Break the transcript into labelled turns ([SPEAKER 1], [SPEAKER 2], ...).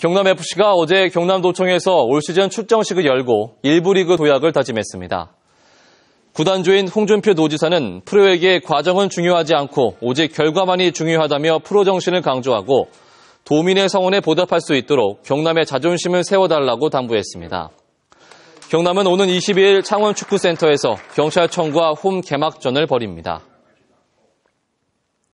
[SPEAKER 1] 경남FC가 어제 경남도청에서 올 시즌 출정식을 열고 일부 리그 도약을 다짐했습니다. 구단주인 홍준표 도지사는 프로에게 과정은 중요하지 않고 오직 결과만이 중요하다며 프로 정신을 강조하고 도민의 성원에 보답할 수 있도록 경남의 자존심을 세워달라고 당부했습니다. 경남은 오는 22일 창원축구센터에서 경찰청과 홈 개막전을 벌입니다.